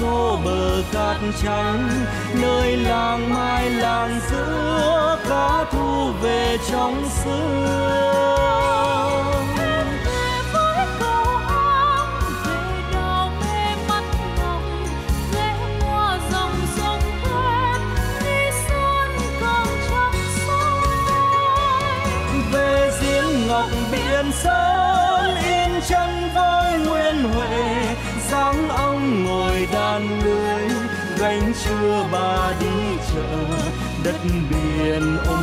xô bờ cát trắng nơi làng mai làng giữa cá thu về trong sương Em với về về về mê đi xuân còn soi, ngọc biên giới ba đi chợ đất biển ôi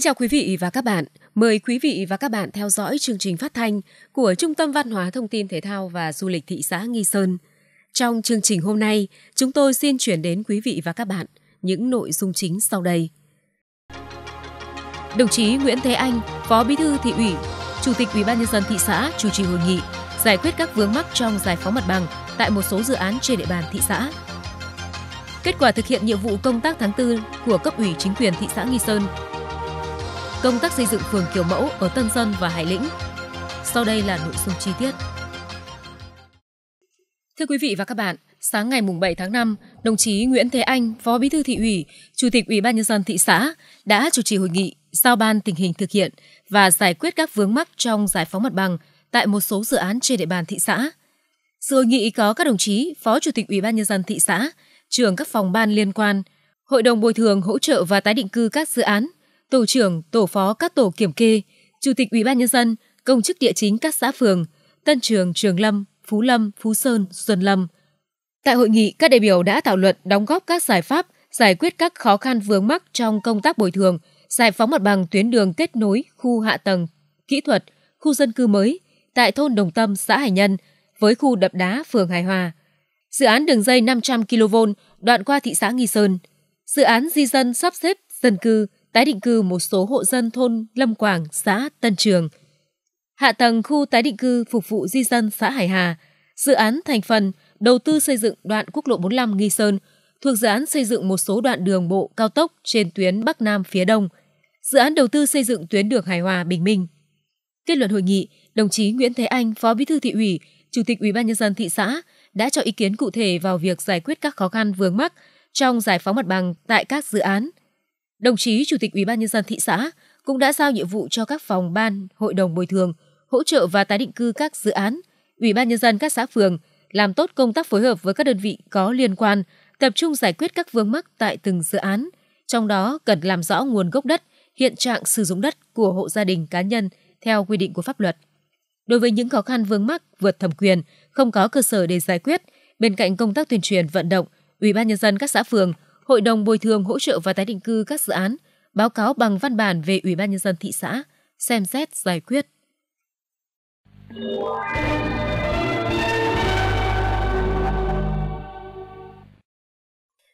Kính chào quý vị và các bạn. Mời quý vị và các bạn theo dõi chương trình phát thanh của Trung tâm Văn hóa Thông tin Thể thao và Du lịch thị xã Nghi Sơn. Trong chương trình hôm nay, chúng tôi xin chuyển đến quý vị và các bạn những nội dung chính sau đây. Đồng chí Nguyễn Thế Anh, Phó Bí thư thị ủy, Chủ tịch Ủy ban nhân dân thị xã chủ trì hội nghị giải quyết các vướng mắc trong giải phóng mặt bằng tại một số dự án trên địa bàn thị xã. Kết quả thực hiện nhiệm vụ công tác tháng 4 của cấp ủy chính quyền thị xã Nghi Sơn công tác xây dựng phường kiểu mẫu ở Tân Sơn và Hải Lĩnh. Sau đây là nội dung chi tiết. Thưa quý vị và các bạn, sáng ngày 7 tháng 5, đồng chí Nguyễn Thế Anh, Phó Bí thư thị ủy, Chủ tịch Ủy ban nhân dân thị xã đã chủ trì hội nghị giao ban tình hình thực hiện và giải quyết các vướng mắc trong giải phóng mặt bằng tại một số dự án trên địa bàn thị xã. Sự hội nghị có các đồng chí Phó Chủ tịch Ủy ban nhân dân thị xã, trưởng các phòng ban liên quan, Hội đồng bồi thường hỗ trợ và tái định cư các dự án tổ trưởng, tổ phó các tổ kiểm kê, chủ tịch ủy ban nhân dân, công chức địa chính các xã phường, Tân Trường, Trường Lâm, Phú Lâm, Phú Sơn, Xuân Lâm. Tại hội nghị, các đại biểu đã thảo luận đóng góp các giải pháp giải quyết các khó khăn vướng mắc trong công tác bồi thường, giải phóng mặt bằng tuyến đường kết nối khu hạ tầng, kỹ thuật, khu dân cư mới tại thôn Đồng Tâm, xã Hải Nhân với khu đập đá phường Hải Hòa. Dự án đường dây 500 kV đoạn qua thị xã Nghi Sơn. Dự án di dân sắp xếp dân cư tái định cư một số hộ dân thôn Lâm Quảng, xã Tân Trường. Hạ tầng khu tái định cư phục vụ di dân xã Hải Hà, dự án thành phần đầu tư xây dựng đoạn quốc lộ 45 Nghi Sơn, thuộc dự án xây dựng một số đoạn đường bộ cao tốc trên tuyến Bắc Nam phía Đông, dự án đầu tư xây dựng tuyến đường Hải Hòa Bình Minh. Kết luận hội nghị, đồng chí Nguyễn Thế Anh, Phó Bí thư thị ủy, Chủ tịch Ủy ban nhân dân thị xã đã cho ý kiến cụ thể vào việc giải quyết các khó khăn vướng mắc trong giải phóng mặt bằng tại các dự án Đồng chí Chủ tịch Ủy ban nhân dân thị xã cũng đã giao nhiệm vụ cho các phòng ban, hội đồng bồi thường, hỗ trợ và tái định cư các dự án, Ủy ban nhân dân các xã phường làm tốt công tác phối hợp với các đơn vị có liên quan, tập trung giải quyết các vướng mắc tại từng dự án, trong đó cần làm rõ nguồn gốc đất, hiện trạng sử dụng đất của hộ gia đình cá nhân theo quy định của pháp luật. Đối với những khó khăn vướng mắc vượt thẩm quyền, không có cơ sở để giải quyết, bên cạnh công tác tuyên truyền vận động, Ủy ban nhân dân các xã phường Hội đồng bồi thường hỗ trợ và tái định cư các dự án báo cáo bằng văn bản về Ủy ban nhân dân thị xã xem xét giải quyết.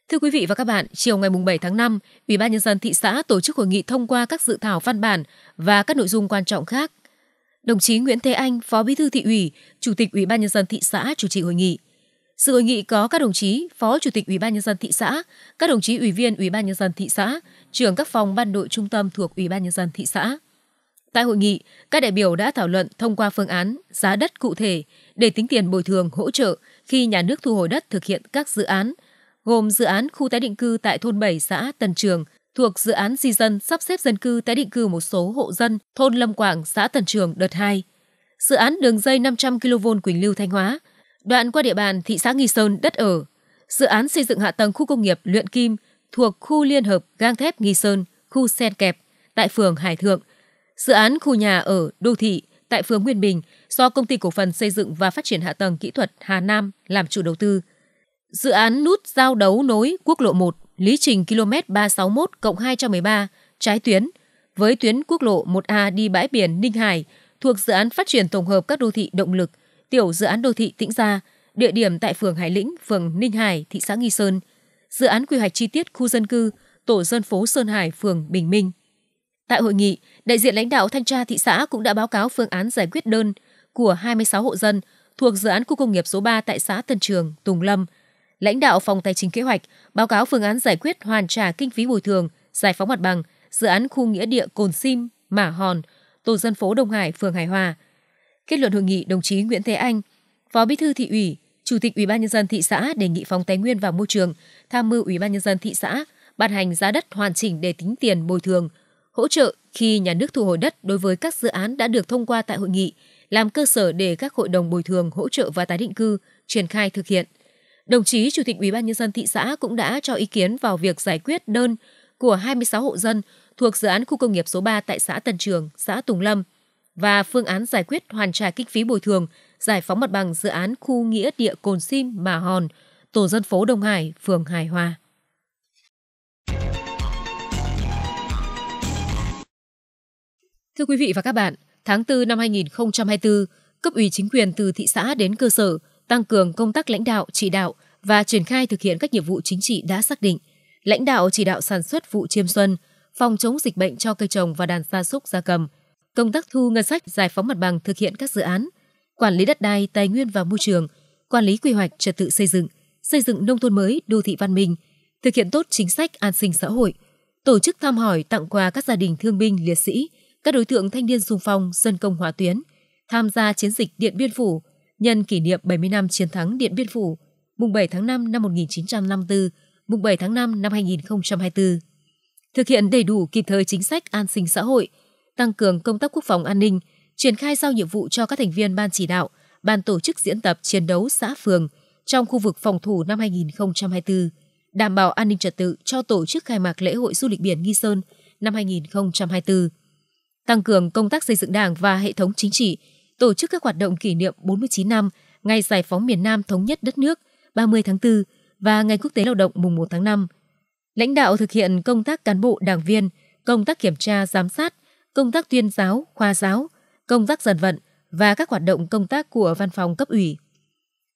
Thưa quý vị và các bạn, chiều ngày 7 tháng 5, Ủy ban nhân dân thị xã tổ chức hội nghị thông qua các dự thảo văn bản và các nội dung quan trọng khác. Đồng chí Nguyễn Thế Anh, Phó Bí thư thị ủy, Chủ tịch Ủy ban nhân dân thị xã chủ trì hội nghị. Sự hội nghị có các đồng chí Phó Chủ tịch Ủy ban nhân dân thị xã, các đồng chí Ủy viên Ủy ban nhân dân thị xã, trưởng các phòng ban nội trung tâm thuộc Ủy ban nhân dân thị xã. Tại hội nghị, các đại biểu đã thảo luận thông qua phương án giá đất cụ thể để tính tiền bồi thường hỗ trợ khi nhà nước thu hồi đất thực hiện các dự án, gồm dự án khu tái định cư tại thôn 7 xã Tân Trường thuộc dự án di dân sắp xếp dân cư tái định cư một số hộ dân thôn Lâm Quảng, xã Tân Trường đợt 2, dự án đường dây 500 kV Quỳnh Lưu Thanh Hóa, Đoạn qua địa bàn thị xã Nghi Sơn đất ở, dự án xây dựng hạ tầng khu công nghiệp Luyện Kim thuộc khu liên hợp gang thép Nghi Sơn, khu Sen Kẹp tại phường Hải Thượng, dự án khu nhà ở đô thị tại phường Nguyên Bình do công ty cổ phần xây dựng và phát triển hạ tầng kỹ thuật Hà Nam làm chủ đầu tư. Dự án nút giao đấu nối quốc lộ 1, lý trình km 361 213, trái tuyến, với tuyến quốc lộ 1A đi bãi biển Ninh Hải thuộc dự án phát triển tổng hợp các đô thị động lực – tiểu dự án đô thị Tĩnh Gia, địa điểm tại phường Hải Lĩnh, phường Ninh Hải, thị xã Nghi Sơn, dự án quy hoạch chi tiết khu dân cư, tổ dân phố Sơn Hải, phường Bình Minh. Tại hội nghị, đại diện lãnh đạo thanh tra thị xã cũng đã báo cáo phương án giải quyết đơn của 26 hộ dân thuộc dự án khu công nghiệp số 3 tại xã Tân Trường, Tùng Lâm. Lãnh đạo phòng tài chính kế hoạch báo cáo phương án giải quyết hoàn trả kinh phí bồi thường, giải phóng mặt bằng dự án khu nghĩa địa Cồn Sim, Mả Hòn, tổ dân phố Đông Hải, phường Hải Hòa, Kết luận hội nghị, đồng chí Nguyễn Thế Anh, Phó Bí thư thị ủy, Chủ tịch Ủy ban nhân dân thị xã đề nghị Phòng Tài nguyên và Môi trường tham mưu Ủy ban nhân dân thị xã ban hành giá đất hoàn chỉnh để tính tiền bồi thường, hỗ trợ khi nhà nước thu hồi đất đối với các dự án đã được thông qua tại hội nghị, làm cơ sở để các hội đồng bồi thường, hỗ trợ và tái định cư triển khai thực hiện. Đồng chí Chủ tịch Ủy ban nhân dân thị xã cũng đã cho ý kiến vào việc giải quyết đơn của 26 hộ dân thuộc dự án khu công nghiệp số 3 tại xã Tân Trường, xã Tùng Lâm – và phương án giải quyết hoàn trả kinh phí bồi thường, giải phóng mặt bằng dự án khu nghĩa địa Cồn Sim Mà Hòn, tổ dân phố Đông Hải, phường Hải Hòa. Thưa quý vị và các bạn, tháng 4 năm 2024, cấp ủy chính quyền từ thị xã đến cơ sở tăng cường công tác lãnh đạo, chỉ đạo và triển khai thực hiện các nhiệm vụ chính trị đã xác định. Lãnh đạo chỉ đạo sản xuất vụ chiêm xuân, phòng chống dịch bệnh cho cây trồng và đàn gia súc gia cầm, công tác thu ngân sách giải phóng mặt bằng thực hiện các dự án, quản lý đất đai, tài nguyên và môi trường, quản lý quy hoạch trật tự xây dựng, xây dựng nông thôn mới, đô thị văn minh, thực hiện tốt chính sách an sinh xã hội, tổ chức thăm hỏi tặng quà các gia đình thương binh liệt sĩ, các đối tượng thanh niên xung phong, dân công hỏa tuyến, tham gia chiến dịch Điện Biên Phủ nhân kỷ niệm 70 năm chiến thắng Điện Biên Phủ, mùng 7 tháng 5 năm 1954, mùng 7 tháng 5 năm 2024. Thực hiện đầy đủ kịp thời chính sách an sinh xã hội, tăng cường công tác quốc phòng an ninh, triển khai giao nhiệm vụ cho các thành viên ban chỉ đạo, ban tổ chức diễn tập chiến đấu xã phường trong khu vực phòng thủ năm 2024, đảm bảo an ninh trật tự cho tổ chức khai mạc lễ hội du lịch biển Nghi Sơn năm 2024. Tăng cường công tác xây dựng Đảng và hệ thống chính trị, tổ chức các hoạt động kỷ niệm 49 năm ngày giải phóng miền Nam thống nhất đất nước 30 tháng 4 và ngày quốc tế lao động mùng 1 tháng 5. Lãnh đạo thực hiện công tác cán bộ đảng viên, công tác kiểm tra giám sát, công tác tuyên giáo, khoa giáo, công tác dân vận và các hoạt động công tác của văn phòng cấp ủy.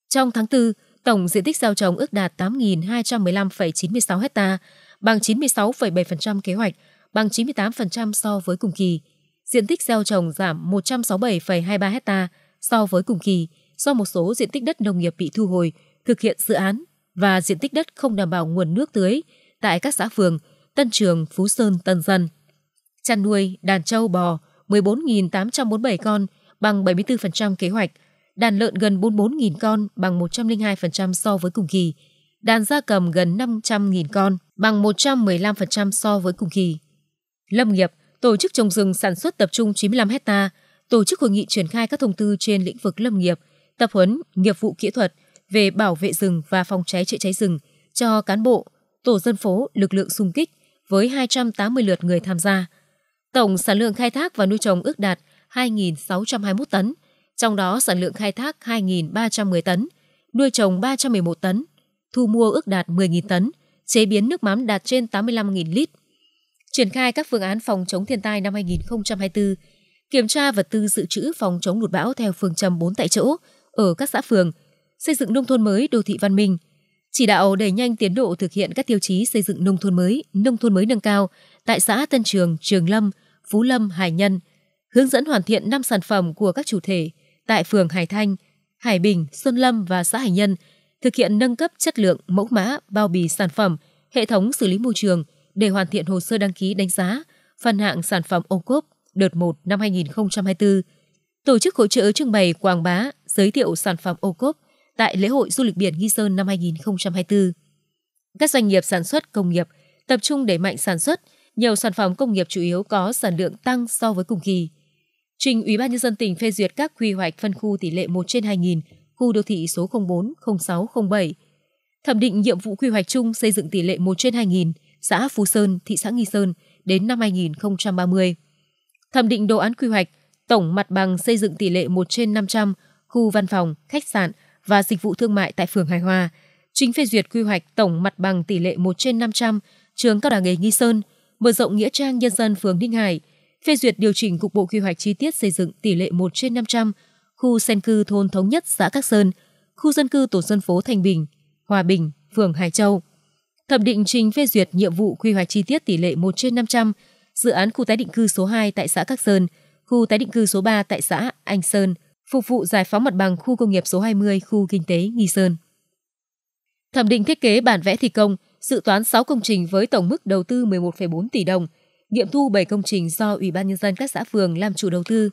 Trong tháng 4, tổng diện tích gieo trồng ước đạt 8.215,96 ha, bằng 96,7% kế hoạch, bằng 98% so với cùng kỳ. Diện tích gieo trồng giảm 167,23 ha so với cùng kỳ do một số diện tích đất nông nghiệp bị thu hồi, thực hiện dự án và diện tích đất không đảm bảo nguồn nước tưới tại các xã phường Tân Trường, Phú Sơn, Tân Dân chăn nuôi đàn trâu bò 14.847 con bằng 74% kế hoạch, đàn lợn gần 44.000 con bằng 102% so với cùng kỳ, đàn gia cầm gần 500.000 con bằng 115% so với cùng kỳ. Lâm nghiệp, tổ chức trồng rừng sản xuất tập trung 95 hecta, tổ chức hội nghị triển khai các thông tư trên lĩnh vực lâm nghiệp, tập huấn nghiệp vụ kỹ thuật về bảo vệ rừng và phòng cháy chữa cháy rừng cho cán bộ, tổ dân phố, lực lượng xung kích với 280 lượt người tham gia. Tổng sản lượng khai thác và nuôi trồng ước đạt 2.621 tấn, trong đó sản lượng khai thác 2.310 tấn, nuôi trồng 311 tấn, thu mua ước đạt 10.000 tấn, chế biến nước mắm đạt trên 85.000 lít. Triển khai các phương án phòng chống thiên tai năm 2024, kiểm tra vật tư dự trữ phòng chống lụt bão theo phương châm 4 tại chỗ ở các xã phường, xây dựng nông thôn mới đô thị văn minh, chỉ đạo đẩy nhanh tiến độ thực hiện các tiêu chí xây dựng nông thôn mới, nông thôn mới nâng cao, tại xã Tân Trường, Trường Lâm, Phú Lâm, Hải Nhân, hướng dẫn hoàn thiện 5 sản phẩm của các chủ thể tại phường Hải Thanh, Hải Bình, Xuân Lâm và xã Hải Nhân, thực hiện nâng cấp chất lượng mẫu mã, bao bì sản phẩm, hệ thống xử lý môi trường để hoàn thiện hồ sơ đăng ký đánh giá, phân hạng sản phẩm ô cốp đợt 1 năm 2024, tổ chức hỗ trợ trưng bày quảng bá, giới thiệu sản phẩm ô cốp tại lễ hội du lịch biển Nghi Sơn năm 2024. Các doanh nghiệp sản xuất công nghiệp tập trung đẩy mạnh sản xuất, nhiều sản phẩm công nghiệp chủ yếu có sản lượng tăng so với cùng kỳ. Trình Ủy ban nhân dân tỉnh phê duyệt các quy hoạch phân khu tỷ lệ 1 trên 2000, khu đô thị số 04, 06, 07. Thẩm định nhiệm vụ quy hoạch chung xây dựng tỷ lệ 1 trên 2000, xã Phú Sơn, thị xã Nghi Sơn đến năm 2030. Thẩm định đồ án quy hoạch tổng mặt bằng xây dựng tỷ lệ 1 trên 500, khu văn phòng, khách sạn và dịch vụ thương mại tại phường Hải Hòa, Trình phê duyệt quy hoạch tổng mặt bằng tỷ lệ 1 trên 500, trường cao đẳng nghề Nghi Sơn, mở rộng nghĩa trang nhân dân phường Ninh Hải, phê duyệt điều chỉnh cục bộ quy hoạch chi tiết xây dựng tỷ lệ 1 trên 500, khu sen cư thôn thống nhất xã Các Sơn, khu dân cư tổ dân phố Thành Bình, Hòa Bình, phường Hải Châu. Thẩm định trình phê duyệt nhiệm vụ quy hoạch chi tiết tỷ lệ 1 trên 500, dự án khu tái định cư số 2 tại xã Các Sơn, khu tái định cư số 3 tại xã Anh Sơn, phục vụ giải phóng mặt bằng khu công nghiệp số 20, khu kinh tế Nghi Sơn. Thẩm định thiết kế bản vẽ thi công, dự toán 6 công trình với tổng mức đầu tư 11,4 tỷ đồng, nghiệm thu 7 công trình do Ủy ban Nhân dân các xã phường làm chủ đầu tư,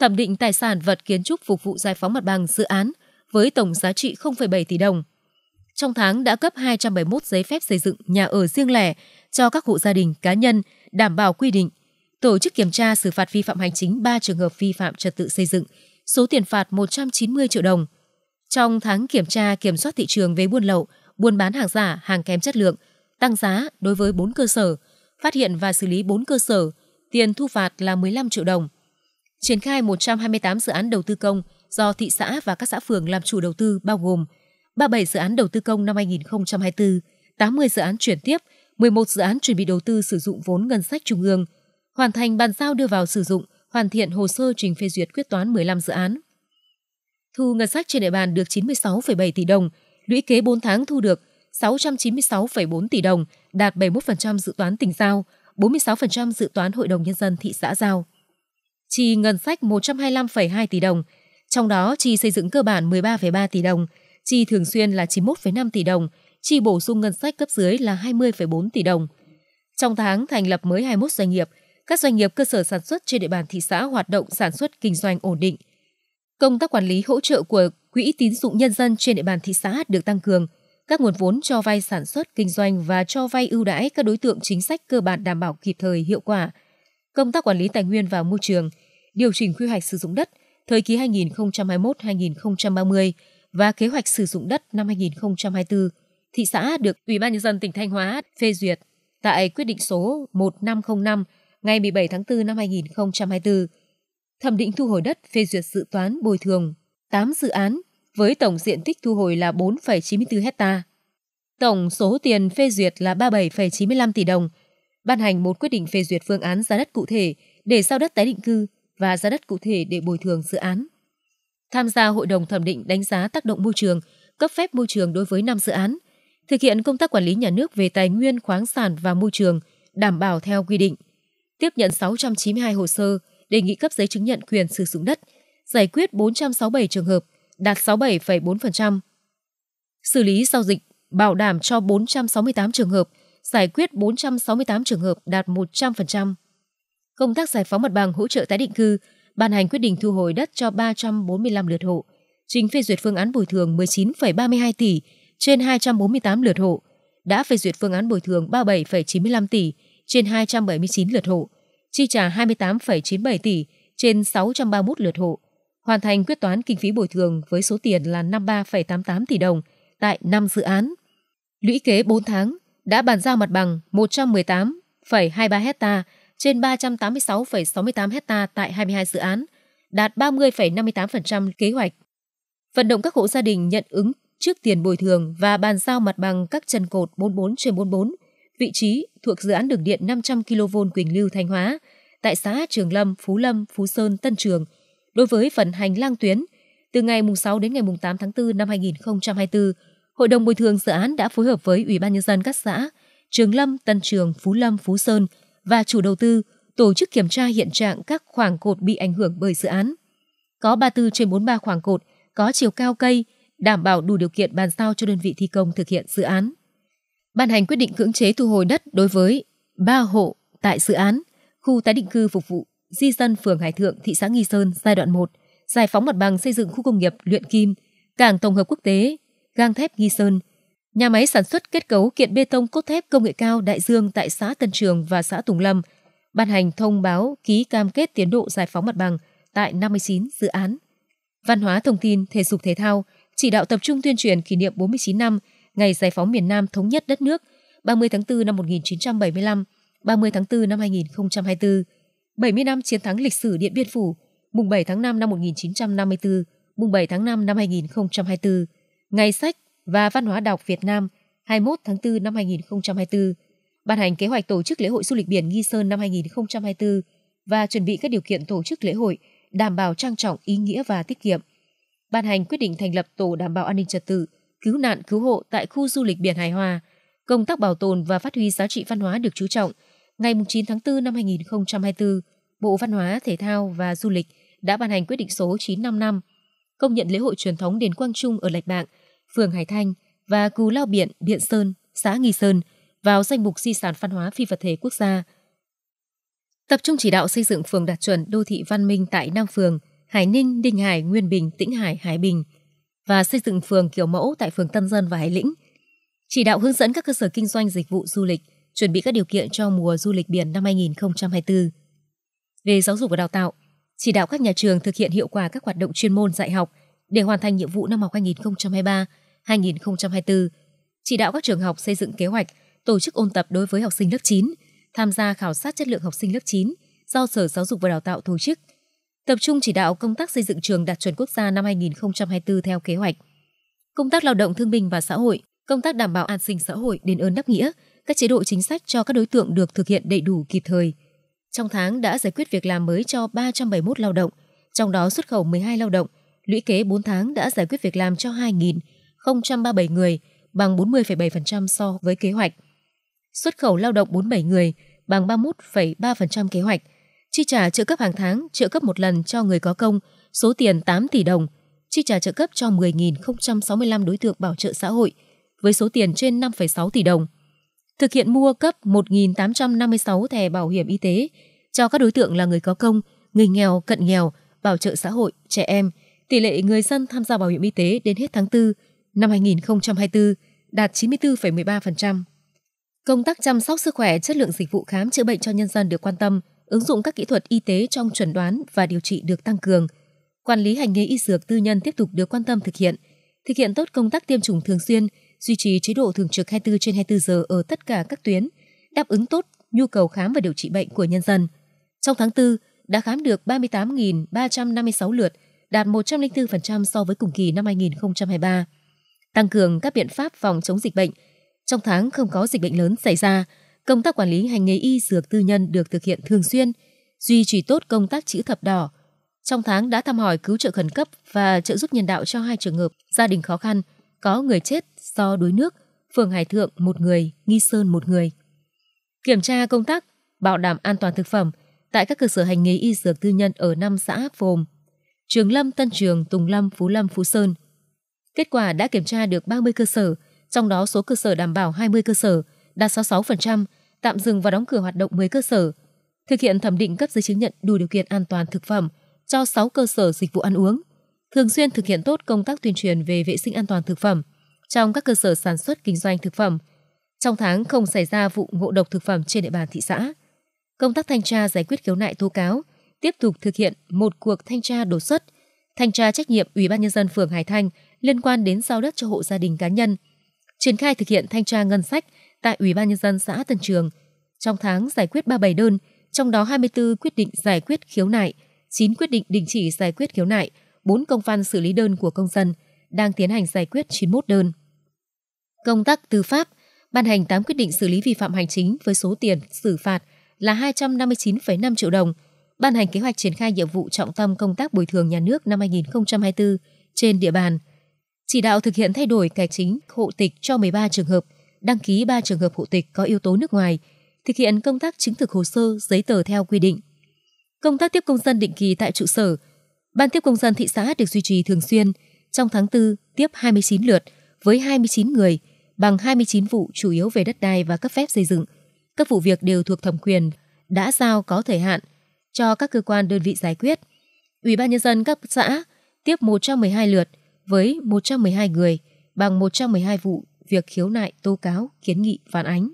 thẩm định tài sản vật kiến trúc phục vụ giải phóng mặt bằng dự án với tổng giá trị 0,7 tỷ đồng. Trong tháng đã cấp 271 giấy phép xây dựng nhà ở riêng lẻ cho các hộ gia đình cá nhân đảm bảo quy định, tổ chức kiểm tra xử phạt vi phạm hành chính 3 trường hợp vi phạm trật tự xây dựng, số tiền phạt 190 triệu đồng. Trong tháng kiểm tra kiểm soát thị trường về buôn lậu, buôn bán hàng giả, hàng kém chất lượng, tăng giá đối với 4 cơ sở, phát hiện và xử lý 4 cơ sở, tiền thu phạt là 15 triệu đồng. Triển khai 128 dự án đầu tư công do thị xã và các xã phường làm chủ đầu tư bao gồm 37 dự án đầu tư công năm 2024, 80 dự án chuyển tiếp, 11 dự án chuẩn bị đầu tư sử dụng vốn ngân sách trung ương, hoàn thành bàn giao đưa vào sử dụng, hoàn thiện hồ sơ trình phê duyệt quyết toán 15 dự án. Thu ngân sách trên địa bàn được 96,7 tỷ đồng, lũy kế 4 tháng thu được 696,4 tỷ đồng, đạt 71% dự toán tỉnh giao, 46% dự toán Hội đồng Nhân dân thị xã giao. Chi ngân sách 125,2 tỷ đồng, trong đó chi xây dựng cơ bản 13,3 tỷ đồng, chi thường xuyên là 91,5 tỷ đồng, chi bổ sung ngân sách cấp dưới là 20,4 tỷ đồng. Trong tháng thành lập mới 21 doanh nghiệp, các doanh nghiệp cơ sở sản xuất trên địa bàn thị xã hoạt động sản xuất kinh doanh ổn định. Công tác quản lý hỗ trợ của quỹ tín dụng nhân dân trên địa bàn thị xã được tăng cường, các nguồn vốn cho vay sản xuất, kinh doanh và cho vay ưu đãi các đối tượng chính sách cơ bản đảm bảo kịp thời, hiệu quả. Công tác quản lý tài nguyên và môi trường, điều chỉnh quy hoạch sử dụng đất thời kỳ 2021-2030 và kế hoạch sử dụng đất năm 2024, thị xã được Ủy ban nhân dân tỉnh Thanh Hóa phê duyệt tại quyết định số 1505 ngày 17 tháng 4 năm 2024. Thẩm định thu hồi đất phê duyệt dự toán bồi thường 8 dự án với tổng diện tích thu hồi là 4,94 hecta. Tổng số tiền phê duyệt là 37,95 tỷ đồng, ban hành một quyết định phê duyệt phương án giá đất cụ thể để giao đất tái định cư và giá đất cụ thể để bồi thường dự án. Tham gia hội đồng thẩm định đánh giá tác động môi trường, cấp phép môi trường đối với 5 dự án, thực hiện công tác quản lý nhà nước về tài nguyên, khoáng sản và môi trường đảm bảo theo quy định. Tiếp nhận 692 hồ sơ đề nghị cấp giấy chứng nhận quyền sử dụng đất, giải quyết 467 trường hợp, đạt 67,4%. Xử lý giao dịch bảo đảm cho 468 trường hợp, giải quyết 468 trường hợp đạt 100%. Công tác giải phóng mặt bằng hỗ trợ tái định cư, ban hành quyết định thu hồi đất cho 345 lượt hộ, trình phê duyệt phương án bồi thường 19,32 tỷ trên 248 lượt hộ, đã phê duyệt phương án bồi thường 37,95 tỷ trên 279 lượt hộ, chi trả 28,97 tỷ trên 631 lượt hộ hoàn thành quyết toán kinh phí bồi thường với số tiền là 53,88 tỷ đồng tại 5 dự án. Lũy kế 4 tháng đã bàn giao mặt bằng 118,23 hecta trên 386,68 hecta tại 22 dự án, đạt 30,58% kế hoạch. Vận động các hộ gia đình nhận ứng trước tiền bồi thường và bàn giao mặt bằng các chân cột 44 trên 44, vị trí thuộc dự án đường điện 500 kV Quỳnh Lưu Thanh Hóa, tại xã Trường Lâm, Phú Lâm, Phú Sơn, Tân Trường – đối với phần hành lang tuyến. Từ ngày 6 đến ngày 8 tháng 4 năm 2024, Hội đồng bồi thường dự án đã phối hợp với Ủy ban nhân dân các xã Trường Lâm, Tân Trường, Phú Lâm, Phú Sơn và chủ đầu tư tổ chức kiểm tra hiện trạng các khoảng cột bị ảnh hưởng bởi dự án. Có 34 trên 43 khoảng cột có chiều cao cây, đảm bảo đủ điều kiện bàn giao cho đơn vị thi công thực hiện dự án. Ban hành quyết định cưỡng chế thu hồi đất đối với 3 hộ tại dự án, khu tái định cư phục vụ di dân phường Hải Thượng, thị xã Nghi Sơn giai đoạn 1, giải phóng mặt bằng xây dựng khu công nghiệp Luyện Kim, cảng tổng hợp quốc tế, gang thép Nghi Sơn, nhà máy sản xuất kết cấu kiện bê tông cốt thép công nghệ cao Đại Dương tại xã Tân Trường và xã Tùng Lâm, ban hành thông báo ký cam kết tiến độ giải phóng mặt bằng tại 59 dự án. Văn hóa thông tin, thể dục thể thao, chỉ đạo tập trung tuyên truyền kỷ niệm 49 năm ngày giải phóng miền Nam thống nhất đất nước 30 tháng 4 năm 1975, 30 tháng 4 năm 2024 70 năm chiến thắng lịch sử Điện Biên Phủ, mùng 7 tháng 5 năm 1954, mùng 7 tháng 5 năm 2024, Ngày sách và Văn hóa đọc Việt Nam 21 tháng 4 năm 2024, ban hành kế hoạch tổ chức lễ hội du lịch biển Nghi Sơn năm 2024 và chuẩn bị các điều kiện tổ chức lễ hội đảm bảo trang trọng, ý nghĩa và tiết kiệm. Ban hành quyết định thành lập tổ đảm bảo an ninh trật tự, cứu nạn cứu hộ tại khu du lịch biển Hải Hòa. Công tác bảo tồn và phát huy giá trị văn hóa được chú trọng, ngày 9 tháng 4 năm 2024, Bộ Văn hóa, Thể thao và Du lịch đã ban hành quyết định số 955 công nhận lễ hội truyền thống đền Quang Trung ở Lạch Bạng, phường Hải Thanh và Cù Lao Biển, Biện Sơn, xã Nghi Sơn vào danh mục di sản văn hóa phi vật thể quốc gia. Tập trung chỉ đạo xây dựng phường đạt chuẩn đô thị văn minh tại năm Phường, Hải Ninh, Đinh Hải, Nguyên Bình, Tĩnh Hải, Hải Bình và xây dựng phường kiểu mẫu tại phường Tân Dân và Hải Lĩnh. Chỉ đạo hướng dẫn các cơ sở kinh doanh dịch vụ du lịch – chuẩn bị các điều kiện cho mùa du lịch biển năm 2024. Về giáo dục và đào tạo, chỉ đạo các nhà trường thực hiện hiệu quả các hoạt động chuyên môn dạy học để hoàn thành nhiệm vụ năm học 2023-2024. Chỉ đạo các trường học xây dựng kế hoạch tổ chức ôn tập đối với học sinh lớp 9, tham gia khảo sát chất lượng học sinh lớp 9 do Sở Giáo dục và Đào tạo tổ chức. Tập trung chỉ đạo công tác xây dựng trường đạt chuẩn quốc gia năm 2024 theo kế hoạch. Công tác lao động thương binh và xã hội, công tác đảm bảo an sinh xã hội đến ơn đáp nghĩa các chế độ chính sách cho các đối tượng được thực hiện đầy đủ kịp thời. Trong tháng đã giải quyết việc làm mới cho 371 lao động, trong đó xuất khẩu 12 lao động, lũy kế 4 tháng đã giải quyết việc làm cho 2.037 người, bằng 40,7% so với kế hoạch. Xuất khẩu lao động 47 người, bằng 31,3% kế hoạch. Chi trả trợ cấp hàng tháng, trợ cấp một lần cho người có công, số tiền 8 tỷ đồng. Chi trả trợ cấp cho 10.065 đối tượng bảo trợ xã hội, với số tiền trên 5,6 tỷ đồng thực hiện mua cấp 1.856 thẻ bảo hiểm y tế cho các đối tượng là người có công, người nghèo, cận nghèo, bảo trợ xã hội, trẻ em. Tỷ lệ người dân tham gia bảo hiểm y tế đến hết tháng 4 năm 2024 đạt 94,13%. Công tác chăm sóc sức khỏe, chất lượng dịch vụ khám chữa bệnh cho nhân dân được quan tâm, ứng dụng các kỹ thuật y tế trong chuẩn đoán và điều trị được tăng cường. Quản lý hành nghề y dược tư nhân tiếp tục được quan tâm thực hiện, thực hiện tốt công tác tiêm chủng thường xuyên, duy trì chế độ thường trực 24 trên 24 giờ ở tất cả các tuyến, đáp ứng tốt nhu cầu khám và điều trị bệnh của nhân dân. Trong tháng 4, đã khám được 38.356 lượt, đạt 104% so với cùng kỳ năm 2023. Tăng cường các biện pháp phòng chống dịch bệnh. Trong tháng không có dịch bệnh lớn xảy ra, công tác quản lý hành nghề y dược tư nhân được thực hiện thường xuyên, duy trì tốt công tác chữ thập đỏ. Trong tháng đã thăm hỏi cứu trợ khẩn cấp và trợ giúp nhân đạo cho hai trường hợp gia đình khó khăn – có người chết do đuối nước, phường Hải Thượng một người, Nghi Sơn một người. Kiểm tra công tác bảo đảm an toàn thực phẩm tại các cơ sở hành nghề y dược tư nhân ở năm xã gồm Trường Lâm, Tân Trường, Tùng Lâm, Phú Lâm, Phú Sơn. Kết quả đã kiểm tra được 30 cơ sở, trong đó số cơ sở đảm bảo 20 cơ sở, đạt 66%, tạm dừng và đóng cửa hoạt động 10 cơ sở. Thực hiện thẩm định cấp giấy chứng nhận đủ điều kiện an toàn thực phẩm cho 6 cơ sở dịch vụ ăn uống, thường xuyên thực hiện tốt công tác tuyên truyền về vệ sinh an toàn thực phẩm trong các cơ sở sản xuất kinh doanh thực phẩm. Trong tháng không xảy ra vụ ngộ độc thực phẩm trên địa bàn thị xã. Công tác thanh tra giải quyết khiếu nại tố cáo tiếp tục thực hiện một cuộc thanh tra đột xuất, thanh tra trách nhiệm Ủy ban nhân dân phường Hải Thanh liên quan đến giao đất cho hộ gia đình cá nhân, triển khai thực hiện thanh tra ngân sách tại Ủy ban nhân dân xã Tân Trường. Trong tháng giải quyết 37 đơn, trong đó 24 quyết định giải quyết khiếu nại, 9 quyết định đình chỉ giải quyết khiếu nại, 4 công văn xử lý đơn của công dân, đang tiến hành giải quyết 91 đơn. Công tác tư pháp ban hành 8 quyết định xử lý vi phạm hành chính với số tiền xử phạt là 259,5 triệu đồng, ban hành kế hoạch triển khai nhiệm vụ trọng tâm công tác bồi thường nhà nước năm 2024 trên địa bàn, chỉ đạo thực hiện thay đổi cải chính hộ tịch cho 13 trường hợp, đăng ký 3 trường hợp hộ tịch có yếu tố nước ngoài, thực hiện công tác chứng thực hồ sơ, giấy tờ theo quy định. Công tác tiếp công dân định kỳ tại trụ sở Ban tiếp công dân thị xã được duy trì thường xuyên, trong tháng 4 tiếp 29 lượt với 29 người, bằng 29 vụ chủ yếu về đất đai và cấp phép xây dựng. Các vụ việc đều thuộc thẩm quyền đã giao có thời hạn cho các cơ quan đơn vị giải quyết. Ủy ban nhân dân các xã tiếp 112 lượt với 112 người, bằng 112 vụ việc khiếu nại, tố cáo, kiến nghị, phản ánh.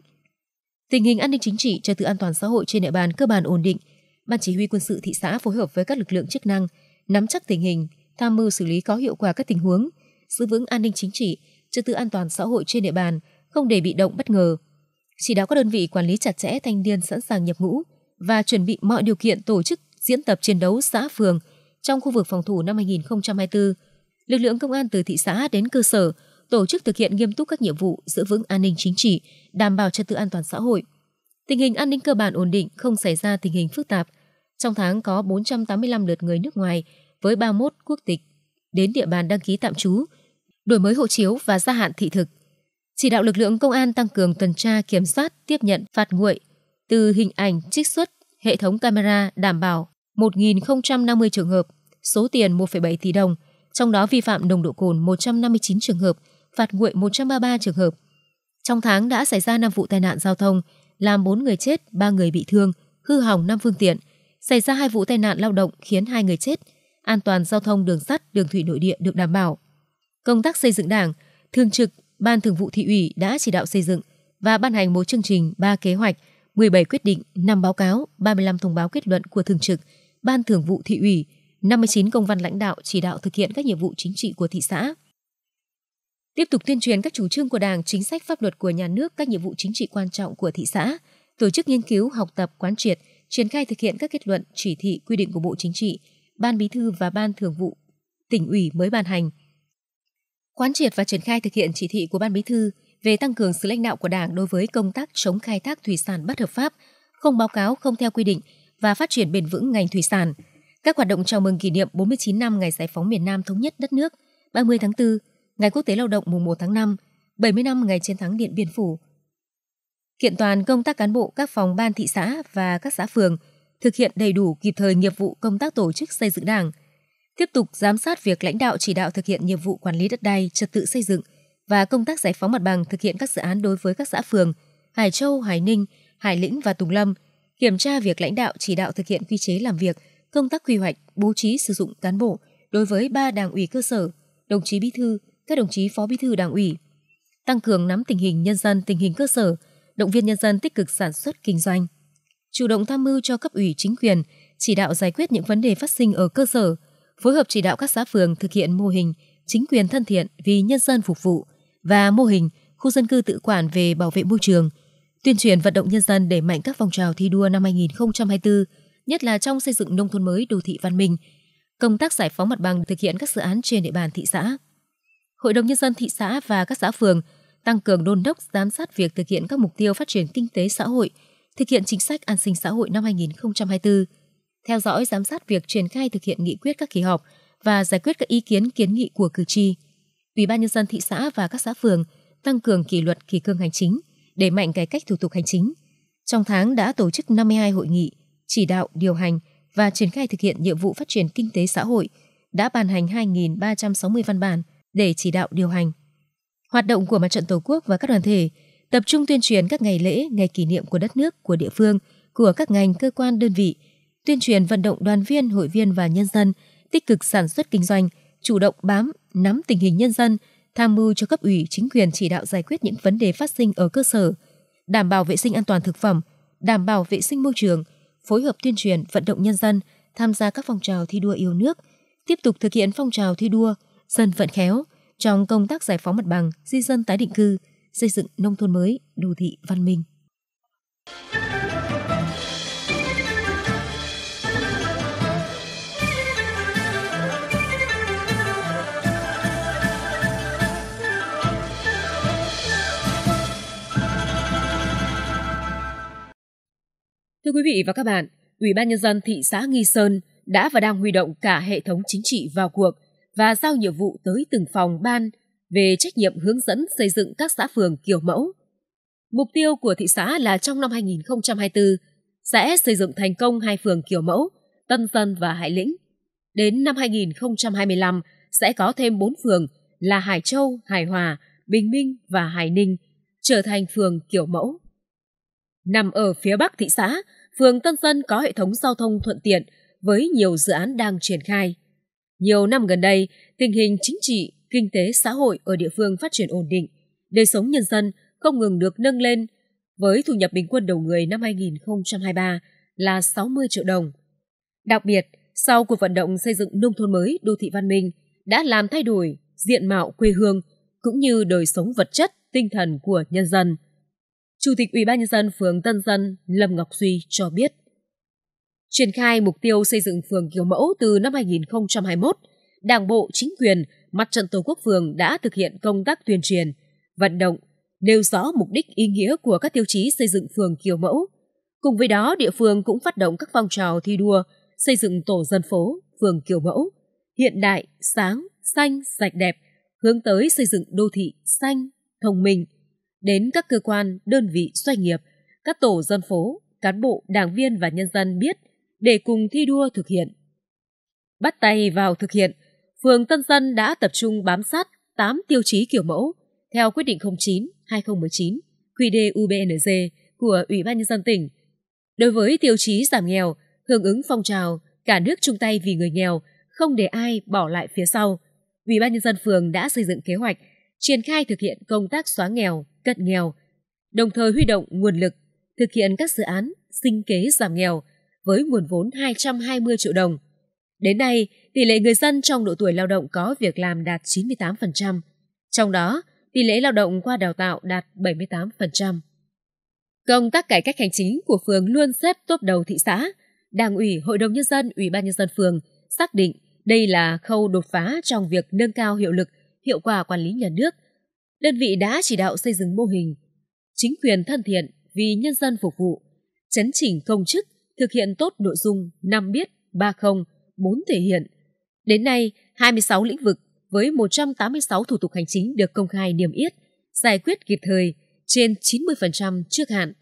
Tình hình an ninh chính trị, trật tự an toàn xã hội trên địa bàn cơ bản ổn định. Ban chỉ huy quân sự thị xã phối hợp với các lực lượng chức năng nắm chắc tình hình, tham mưu xử lý có hiệu quả các tình huống, giữ vững an ninh chính trị, trật tự an toàn xã hội trên địa bàn, không để bị động bất ngờ. Chỉ đạo các đơn vị quản lý chặt chẽ thanh niên sẵn sàng nhập ngũ và chuẩn bị mọi điều kiện tổ chức diễn tập chiến đấu xã phường trong khu vực phòng thủ năm 2024. Lực lượng công an từ thị xã đến cơ sở tổ chức thực hiện nghiêm túc các nhiệm vụ giữ vững an ninh chính trị, đảm bảo trật tự an toàn xã hội. Tình hình an ninh cơ bản ổn định, không xảy ra tình hình phức tạp, trong tháng có 485 lượt người nước ngoài với 31 quốc tịch đến địa bàn đăng ký tạm trú, đổi mới hộ chiếu và gia hạn thị thực. Chỉ đạo lực lượng công an tăng cường tuần tra kiểm soát, tiếp nhận phạt nguội từ hình ảnh trích xuất hệ thống camera đảm bảo 1.050 trường hợp, số tiền 1,7 tỷ đồng, trong đó vi phạm nồng độ cồn 159 trường hợp, phạt nguội 133 trường hợp. Trong tháng đã xảy ra 5 vụ tai nạn giao thông, làm 4 người chết, 3 người bị thương, hư hỏng 5 phương tiện – xảy ra hai vụ tai nạn lao động khiến hai người chết. An toàn giao thông đường sắt, đường thủy nội địa được đảm bảo. Công tác xây dựng đảng, thường trực, Ban thường vụ thị ủy đã chỉ đạo xây dựng và ban hành một chương trình, ba kế hoạch, 17 quyết định, 5 báo cáo, 35 thông báo kết luận của thường trực, Ban thường vụ thị ủy, 59 công văn lãnh đạo chỉ đạo thực hiện các nhiệm vụ chính trị của thị xã. Tiếp tục tuyên truyền các chủ trương của Đảng, chính sách pháp luật của nhà nước, các nhiệm vụ chính trị quan trọng của thị xã, tổ chức nghiên cứu, học tập, quán triệt – triển khai thực hiện các kết luận, chỉ thị, quy định của Bộ Chính trị, Ban Bí thư và Ban Thường vụ tỉnh ủy mới ban hành. Quán triệt và triển khai thực hiện chỉ thị của Ban Bí thư về tăng cường sự lãnh đạo của Đảng đối với công tác chống khai thác thủy sản bất hợp pháp, không báo cáo không theo quy định và phát triển bền vững ngành thủy sản. Các hoạt động chào mừng kỷ niệm 49 năm ngày giải phóng miền Nam thống nhất đất nước, 30 tháng 4, Ngày Quốc tế Lao động mùng 1 tháng 5, 70 năm ngày chiến thắng Điện Biên Phủ, kiện toàn công tác cán bộ các phòng ban thị xã và các xã phường, thực hiện đầy đủ kịp thời nghiệp vụ công tác tổ chức xây dựng Đảng, tiếp tục giám sát việc lãnh đạo chỉ đạo thực hiện nhiệm vụ quản lý đất đai, trật tự xây dựng và công tác giải phóng mặt bằng thực hiện các dự án đối với các xã phường Hải Châu, Hải Ninh, Hải Lĩnh và Tùng Lâm, kiểm tra việc lãnh đạo chỉ đạo thực hiện quy chế làm việc, công tác quy hoạch, bố trí sử dụng cán bộ đối với ba đảng ủy cơ sở, đồng chí bí thư, các đồng chí phó bí thư đảng ủy. Tăng cường nắm tình hình nhân dân, tình hình cơ sở, động viên nhân dân tích cực sản xuất kinh doanh, chủ động tham mưu cho cấp ủy chính quyền chỉ đạo giải quyết những vấn đề phát sinh ở cơ sở, phối hợp chỉ đạo các xã phường thực hiện mô hình chính quyền thân thiện vì nhân dân phục vụ và mô hình khu dân cư tự quản về bảo vệ môi trường, tuyên truyền vận động nhân dân để mạnh các phong trào thi đua năm 2024, nhất là trong xây dựng nông thôn mới đô thị văn minh, công tác giải phóng mặt bằng thực hiện các dự án trên địa bàn thị xã. Hội đồng nhân dân thị xã và các xã phường tăng cường đôn đốc giám sát việc thực hiện các mục tiêu phát triển kinh tế xã hội, thực hiện chính sách an sinh xã hội năm 2024, theo dõi giám sát việc triển khai thực hiện nghị quyết các kỳ họp và giải quyết các ý kiến kiến nghị của cử tri. Ủy ban nhân dân thị xã và các xã phường tăng cường kỷ luật kỷ cương hành chính, đẩy mạnh cải cách thủ tục hành chính. Trong tháng đã tổ chức 52 hội nghị, chỉ đạo, điều hành và triển khai thực hiện nhiệm vụ phát triển kinh tế xã hội, đã ban hành 2.360 văn bản để chỉ đạo điều hành hoạt động của mặt trận Tổ quốc và các đoàn thể, tập trung tuyên truyền các ngày lễ, ngày kỷ niệm của đất nước, của địa phương, của các ngành, cơ quan, đơn vị, tuyên truyền vận động đoàn viên, hội viên và nhân dân tích cực sản xuất kinh doanh, chủ động bám, nắm tình hình nhân dân, tham mưu cho cấp ủy chính quyền chỉ đạo giải quyết những vấn đề phát sinh ở cơ sở, đảm bảo vệ sinh an toàn thực phẩm, đảm bảo vệ sinh môi trường, phối hợp tuyên truyền vận động nhân dân tham gia các phong trào thi đua yêu nước, tiếp tục thực hiện phong trào thi đua dân vận khéo, trong công tác giải phóng mặt bằng, di dân tái định cư, xây dựng nông thôn mới, đô thị văn minh. Thưa quý vị và các bạn, Ủy ban nhân dân thị xã Nghi Sơn đã và đang huy động cả hệ thống chính trị vào cuộc và giao nhiệm vụ tới từng phòng ban về trách nhiệm hướng dẫn xây dựng các xã phường kiểu mẫu. Mục tiêu của thị xã là trong năm 2024 sẽ xây dựng thành công hai phường kiểu mẫu, Tân Dân và Hải Lĩnh. Đến năm 2025 sẽ có thêm 4 phường là Hải Châu, Hải Hòa, Bình Minh và Hải Ninh trở thành phường kiểu mẫu. Nằm ở phía bắc thị xã, phường Tân Dân có hệ thống giao thông thuận tiện với nhiều dự án đang triển khai. Nhiều năm gần đây, tình hình chính trị, kinh tế xã hội ở địa phương phát triển ổn định, đời sống nhân dân không ngừng được nâng lên với thu nhập bình quân đầu người năm 2023 là 60 triệu đồng. Đặc biệt, sau cuộc vận động xây dựng nông thôn mới đô thị văn minh đã làm thay đổi diện mạo quê hương cũng như đời sống vật chất, tinh thần của nhân dân. Chủ tịch Ủy ban nhân dân phường Tân Dân Lâm Ngọc Duy cho biết Triển khai mục tiêu xây dựng phường kiểu mẫu từ năm 2021, Đảng bộ, chính quyền, mặt trận Tổ quốc phường đã thực hiện công tác tuyên truyền, vận động, nêu rõ mục đích ý nghĩa của các tiêu chí xây dựng phường kiểu mẫu. Cùng với đó, địa phương cũng phát động các phong trào thi đua xây dựng tổ dân phố, phường kiểu mẫu, hiện đại, sáng, xanh, sạch đẹp, hướng tới xây dựng đô thị xanh, thông minh. Đến các cơ quan, đơn vị, doanh nghiệp, các tổ dân phố, cán bộ, đảng viên và nhân dân biết để cùng thi đua thực hiện. Bắt tay vào thực hiện, phường Tân Dân đã tập trung bám sát 8 tiêu chí kiểu mẫu theo quyết định 09-2019 QD-UBNZ của Ủy ban Nhân dân tỉnh. Đối với tiêu chí giảm nghèo, hưởng ứng phong trào cả nước chung tay vì người nghèo, không để ai bỏ lại phía sau. Ủy ban nhân dân phường đã xây dựng kế hoạch triển khai thực hiện công tác xóa nghèo, cận nghèo, đồng thời huy động nguồn lực thực hiện các dự án sinh kế giảm nghèo, với nguồn vốn 220 triệu đồng. Đến nay, tỷ lệ người dân trong độ tuổi lao động có việc làm đạt 98%, trong đó tỷ lệ lao động qua đào tạo đạt 78%. Công tác cải cách hành chính của phường luôn xếp top đầu thị xã. Đảng ủy, Hội đồng Nhân dân, Ủy ban Nhân dân phường xác định đây là khâu đột phá trong việc nâng cao hiệu lực, hiệu quả quản lý nhà nước. Đơn vị đã chỉ đạo xây dựng mô hình chính quyền thân thiện vì nhân dân phục vụ, chấn chỉnh công chức thực hiện tốt nội dung 5 biết, 3 không, 4 thể hiện. Đến nay, 26 lĩnh vực với 186 thủ tục hành chính được công khai niêm yết, giải quyết kịp thời, trên 90% trước hạn.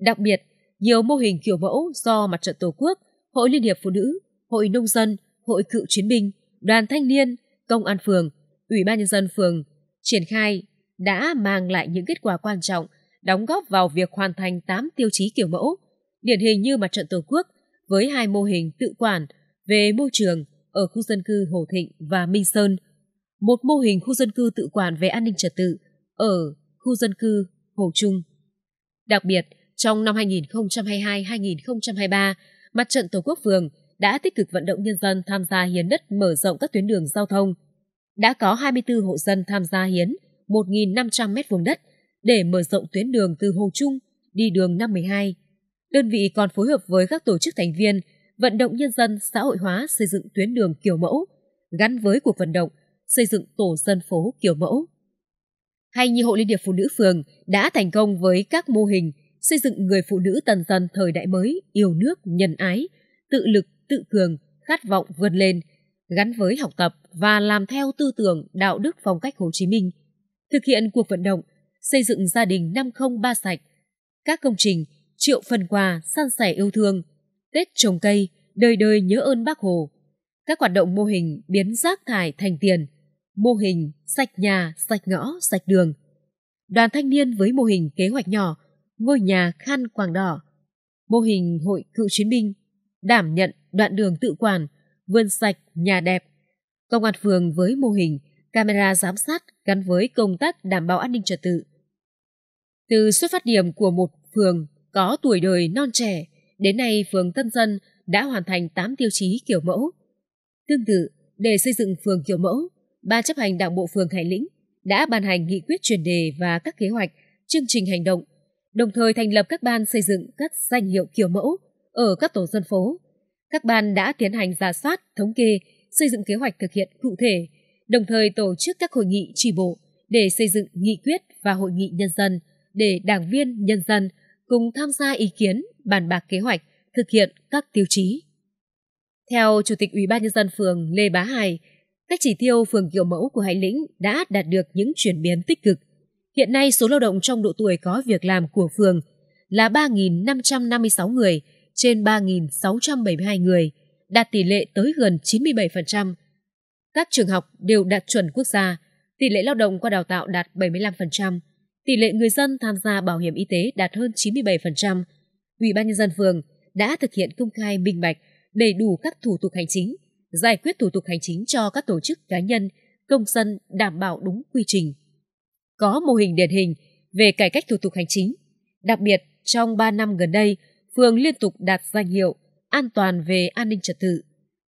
Đặc biệt, nhiều mô hình kiểu mẫu do Mặt trận Tổ quốc, Hội Liên hiệp Phụ nữ, Hội Nông dân, Hội Cựu Chiến binh, Đoàn Thanh niên, Công an phường, Ủy ban Nhân dân phường triển khai đã mang lại những kết quả quan trọng, đóng góp vào việc hoàn thành 8 tiêu chí kiểu mẫu – điển hình như mặt trận Tổ quốc với hai mô hình tự quản về môi trường ở khu dân cư Hồ Thịnh và Minh Sơn, một mô hình khu dân cư tự quản về an ninh trật tự ở khu dân cư Hồ Trung. Đặc biệt, trong năm 2022-2023, Mặt trận Tổ quốc phường đã tích cực vận động nhân dân tham gia hiến đất mở rộng các tuyến đường giao thông. Đã có 24 hộ dân tham gia hiến 1.500 m vuông đất để mở rộng tuyến đường từ Hồ Trung đi đường 52 Đơn vị còn phối hợp với các tổ chức thành viên, vận động nhân dân xã hội hóa xây dựng tuyến đường kiểu mẫu, gắn với cuộc vận động xây dựng tổ dân phố kiểu mẫu. Hay như Hội Liên hiệp Phụ nữ phường đã thành công với các mô hình xây dựng người phụ nữ tần tần thời đại mới yêu nước, nhân ái, tự lực, tự cường, khát vọng vươn lên, gắn với học tập và làm theo tư tưởng đạo đức phong cách Hồ Chí Minh, thực hiện cuộc vận động xây dựng gia đình năm không ba sạch, các công trình triệu phần quà, san sẻ yêu thương, Tết trồng cây, đời đời nhớ ơn bác Hồ. Các hoạt động mô hình biến rác thải thành tiền, mô hình sạch nhà, sạch ngõ, sạch đường. Đoàn thanh niên với mô hình kế hoạch nhỏ, ngôi nhà khăn quàng đỏ, mô hình hội cựu chiến binh, đảm nhận đoạn đường tự quản, vườn sạch, nhà đẹp. Công an phường với mô hình camera giám sát gắn với công tác đảm bảo an ninh trật tự. Từ xuất phát điểm của một phường có tuổi đời non trẻ, đến nay phường Tân Dân đã hoàn thành 8 tiêu chí kiểu mẫu. Tương tự, để xây dựng phường kiểu mẫu, Ban chấp hành Đảng bộ phường Hải Lĩnh đã ban hành nghị quyết chuyên đề và các kế hoạch, chương trình hành động, đồng thời thành lập các ban xây dựng các danh hiệu kiểu mẫu ở các tổ dân phố. Các ban đã tiến hành giả soát, thống kê, xây dựng kế hoạch thực hiện cụ thể, đồng thời tổ chức các hội nghị tri bộ để xây dựng nghị quyết và hội nghị nhân dân để đảng viên, nhân dân – cùng tham gia ý kiến, bàn bạc kế hoạch, thực hiện các tiêu chí. Theo Chủ tịch Ủy ban nhân dân phường Lê Bá Hải, các chỉ tiêu phường kiểu mẫu của Hải Lĩnh đã đạt được những chuyển biến tích cực. Hiện nay số lao động trong độ tuổi có việc làm của phường là 3.556 người trên 3.672 người, đạt tỷ lệ tới gần 97%. Các trường học đều đạt chuẩn quốc gia, tỷ lệ lao động qua đào tạo đạt 75%, tỷ lệ người dân tham gia bảo hiểm y tế đạt hơn 97%. Ủy ban nhân dân phường đã thực hiện công khai minh bạch đầy đủ các thủ tục hành chính, giải quyết thủ tục hành chính cho các tổ chức cá nhân, công dân đảm bảo đúng quy trình. Có mô hình điển hình về cải cách thủ tục hành chính. Đặc biệt, trong 3 năm gần đây, phường liên tục đạt danh hiệu an toàn về an ninh trật tự.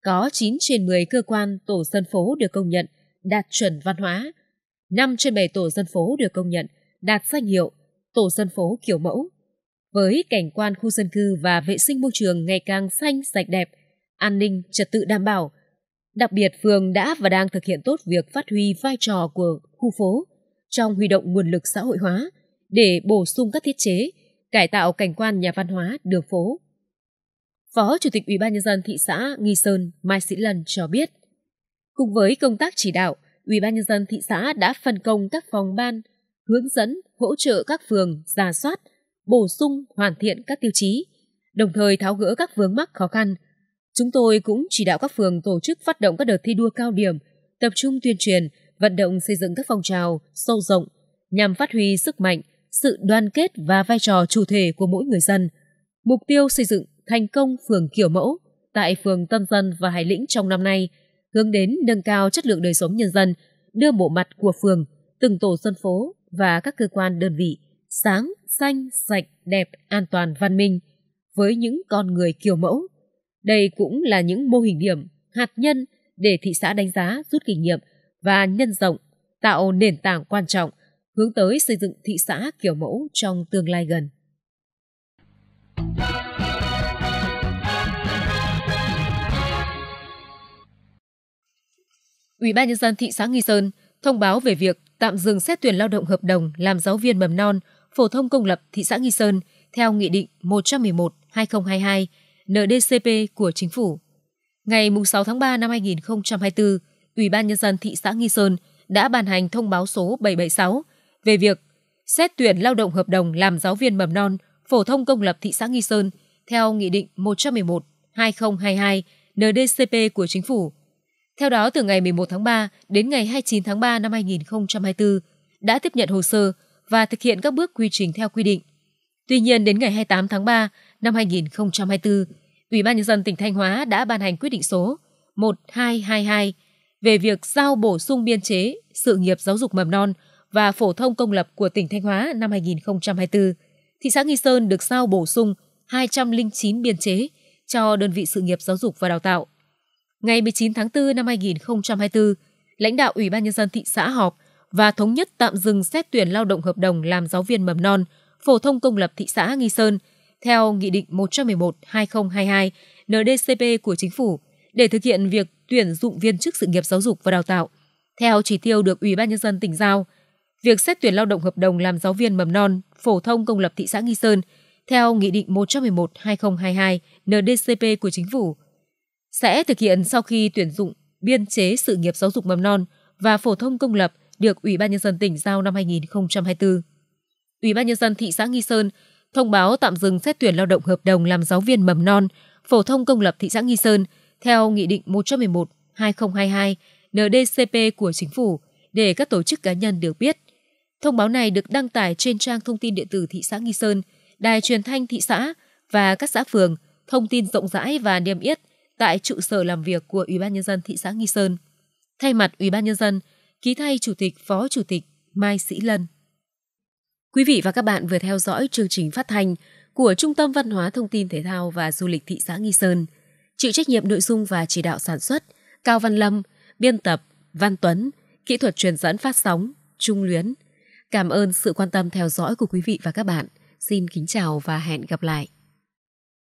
Có 9 trên 10 cơ quan tổ dân phố được công nhận đạt chuẩn văn hóa, 5 trên 7 tổ dân phố được công nhận đạt danh hiệu tổ dân phố kiểu mẫu. Với cảnh quan khu dân cư và vệ sinh môi trường ngày càng xanh sạch đẹp, an ninh trật tự đảm bảo. Đặc biệt phường đã và đang thực hiện tốt việc phát huy vai trò của khu phố trong huy động nguồn lực xã hội hóa để bổ sung các thiết chế, cải tạo cảnh quan nhà văn hóa đường phố. Phó Chủ tịch Ủy ban nhân dân thị xã Nghi Sơn Mai Sĩ Lân cho biết, cùng với công tác chỉ đạo, Ủy ban nhân dân thị xã đã phân công các phòng ban hướng dẫn, hỗ trợ các phường giả soát, bổ sung, hoàn thiện các tiêu chí, đồng thời tháo gỡ các vướng mắc khó khăn. Chúng tôi cũng chỉ đạo các phường tổ chức phát động các đợt thi đua cao điểm, tập trung tuyên truyền, vận động xây dựng các phong trào sâu rộng nhằm phát huy sức mạnh, sự đoàn kết và vai trò chủ thể của mỗi người dân. Mục tiêu xây dựng thành công phường kiểu mẫu tại phường Tân Dân và Hải Lĩnh trong năm nay hướng đến nâng cao chất lượng đời sống nhân dân, đưa bộ mặt của phường, từng tổ dân phố và các cơ quan đơn vị sáng, xanh, sạch, đẹp, an toàn, văn minh với những con người kiểu mẫu. Đây cũng là những mô hình điểm, hạt nhân để thị xã đánh giá, rút kinh nghiệm và nhân rộng, tạo nền tảng quan trọng hướng tới xây dựng thị xã kiểu mẫu trong tương lai gần. Ủy ban nhân dân thị xã Nghi Sơn thông báo về việc tạm dừng xét tuyển lao động hợp đồng làm giáo viên mầm non, phổ thông công lập thị xã Nghi Sơn theo Nghị định 111-2022 NDCP của Chính phủ. Ngày 6 tháng 3 năm 2024, Ủy ban Nhân dân thị xã Nghi Sơn đã ban hành thông báo số 776 về việc xét tuyển lao động hợp đồng làm giáo viên mầm non, phổ thông công lập thị xã Nghi Sơn theo Nghị định 111-2022 NDCP của Chính phủ theo đó, từ ngày 11 tháng 3 đến ngày 29 tháng 3 năm 2024, đã tiếp nhận hồ sơ và thực hiện các bước quy trình theo quy định. Tuy nhiên, đến ngày 28 tháng 3 năm 2024, Ủy ban Nhân dân tỉnh Thanh Hóa đã ban hành quyết định số 1222 về việc giao bổ sung biên chế sự nghiệp giáo dục mầm non và phổ thông công lập của tỉnh Thanh Hóa năm 2024. Thị xã Nghi Sơn được giao bổ sung 209 biên chế cho đơn vị sự nghiệp giáo dục và đào tạo ngày 19 tháng 4 năm 2024, lãnh đạo Ủy ban Nhân dân thị xã họp và thống nhất tạm dừng xét tuyển lao động hợp đồng làm giáo viên mầm non, phổ thông công lập thị xã Nghi Sơn theo Nghị định 111-2022 NDCP của Chính phủ để thực hiện việc tuyển dụng viên chức sự nghiệp giáo dục và đào tạo theo chỉ tiêu được Ủy ban Nhân dân tỉnh giao. Việc xét tuyển lao động hợp đồng làm giáo viên mầm non, phổ thông công lập thị xã Nghi Sơn theo Nghị định 111-2022 NDCP của Chính phủ sẽ thực hiện sau khi tuyển dụng biên chế sự nghiệp giáo dục mầm non và phổ thông công lập được Ủy ban nhân dân tỉnh giao năm 2024. Ủy ban nhân dân thị xã Nghi Sơn thông báo tạm dừng xét tuyển lao động hợp đồng làm giáo viên mầm non, phổ thông công lập thị xã Nghi Sơn theo Nghị định 111-2022 NDCP của Chính phủ để các tổ chức cá nhân được biết. Thông báo này được đăng tải trên trang thông tin điện tử thị xã Nghi Sơn, đài truyền thanh thị xã và các xã phường, thông tin rộng rãi và niêm yết tại trụ sở làm việc của Ủy ban nhân dân thị xã Nghi Sơn. Thay mặt Ủy ban nhân dân, ký thay Chủ tịch Phó Chủ tịch Mai Sĩ Lân. Quý vị và các bạn vừa theo dõi chương trình phát thanh của Trung tâm Văn hóa Thông tin Thể thao và Du lịch thị xã Nghi Sơn. Chịu trách nhiệm nội dung và chỉ đạo sản xuất Cao Văn Lâm, biên tập Văn Tuấn, kỹ thuật truyền dẫn phát sóng Trung Luyến. Cảm ơn sự quan tâm theo dõi của quý vị và các bạn. Xin kính chào và hẹn gặp lại.